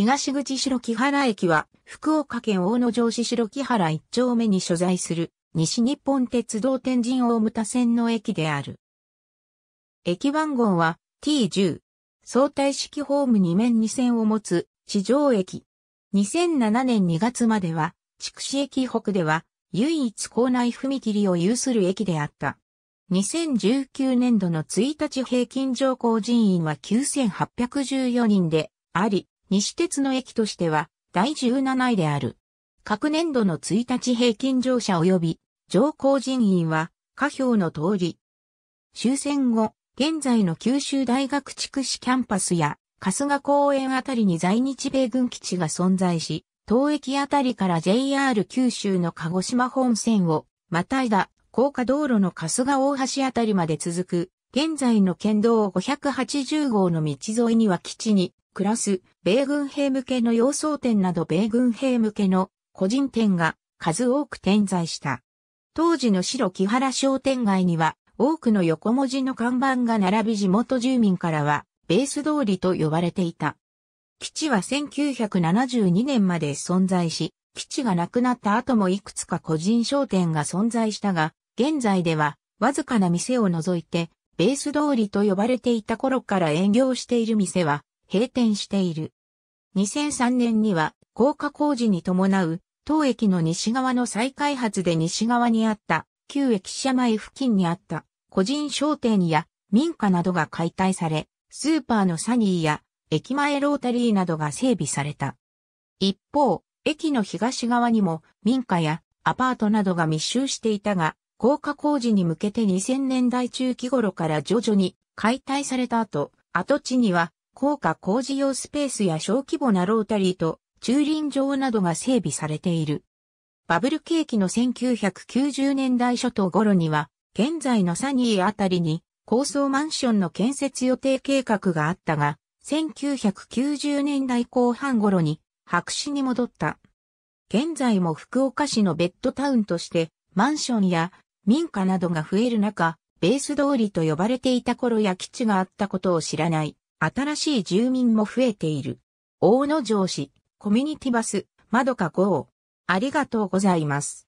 東口白木原駅は、福岡県大野城市白木原一丁目に所在する、西日本鉄道天神大牟田線の駅である。駅番号は T10。相対式ホーム2面2線を持つ地上駅。2007年2月までは、筑紫駅北では、唯一構内踏切を有する駅であった。2019年度の1日平均乗降人員は9814人であり、西鉄の駅としては第17位である。各年度の1日平均乗車及び乗降人員は下表の通り。終戦後、現在の九州大学地区市キャンパスや春日公園あたりに在日米軍基地が存在し、東駅あたりから JR 九州の鹿児島本線をまたいだ高架道路の春日大橋あたりまで続く、現在の県道580号の道沿いには基地に暮らす米軍兵向けの洋装店など米軍兵向けの個人店が数多く点在した。当時の白木原商店街には多くの横文字の看板が並び地元住民からはベース通りと呼ばれていた。基地は1972年まで存在し、基地がなくなった後もいくつか個人商店が存在したが、現在ではわずかな店を除いて、ベース通りと呼ばれていた頃から営業している店は閉店している。2003年には高架工事に伴う当駅の西側の再開発で西側にあった旧駅舎前付近にあった個人商店や民家などが解体され、スーパーのサニーや駅前ロータリーなどが整備された。一方、駅の東側にも民家やアパートなどが密集していたが、高架工事に向けて2000年代中期頃から徐々に解体された後、跡地には高架工事用スペースや小規模なロータリーと駐輪場などが整備されている。バブル景気の1990年代初頭頃には、現在のサニーあたりに高層マンションの建設予定計画があったが、1990年代後半頃に白紙に戻った。現在も福岡市のベッドタウンとしてマンションや民家などが増える中、ベース通りと呼ばれていた頃や基地があったことを知らない。新しい住民も増えている。大野城市、コミュニティバス、窓か号。ありがとうございます。